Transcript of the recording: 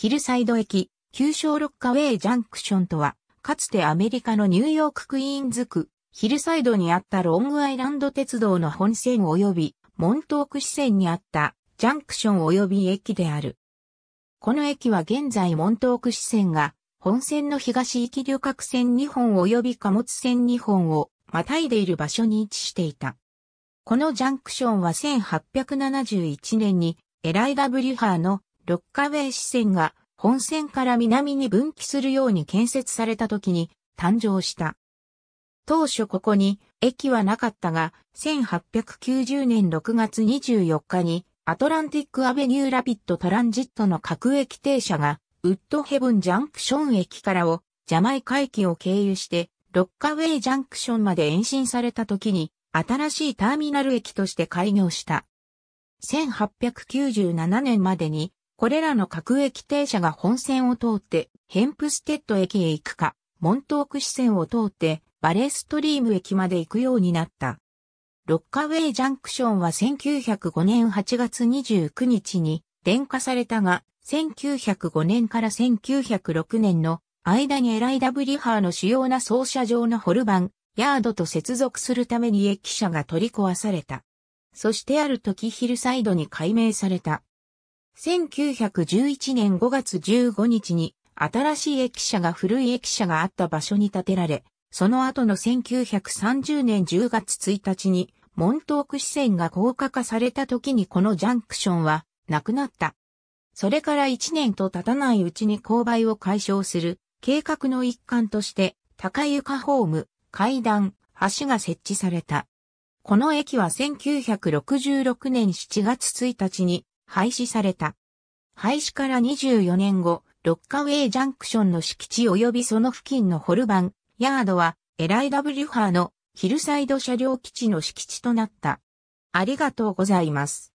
ヒルサイド駅、旧小ロッカウェイジャンクションとは、かつてアメリカのニューヨーククイーンズ区、ヒルサイドにあったロングアイランド鉄道の本線及び、モントーク支線にあったジャンクション及び駅である。この駅は現在モントーク支線が、本線の東行き旅客線2本及び貨物線2本をまたいでいる場所に位置していた。このジャンクションは1871年にエライダ・ブリュハーのロッカウェイ支線が本線から南に分岐するように建設された時に誕生した。当初ここに駅はなかったが、1890年6月24日にアトランティックアベニューラピッドトランジットの各駅停車がウッドヘブンジャンクション駅からをジャマイカ駅を経由してロッカウェイジャンクションまで延伸された時に新しいターミナル駅として開業した。1897年までにこれらの各駅停車が本線を通って、ヘンプステッド駅へ行くか、モントーク支線を通って、バレーストリーム駅まで行くようになった。ロッカウェイジャンクションは1905年8月29日に電化されたが、1905年から1906年の間にエライダブリハーの主要な操車場のホルバン、ヤードと接続するために駅舎が取り壊された。そしてある時ヒルサイドに改名された。1911年5月15日に新しい駅舎が古い駅舎があった場所に建てられ、その後の1930年10月1日にモントーク支線が高架化された時にこのジャンクションはなくなった。それから1年と経たないうちに勾配を解消する計画の一環として高床ホーム、階段、橋が設置された。この駅は1966年7月1日に廃止された。廃止から24年後、ロッカウェイジャンクションの敷地及びその付近のホルバン、ヤードは、エライダリュフハーのヒルサイド車両基地の敷地となった。ありがとうございます。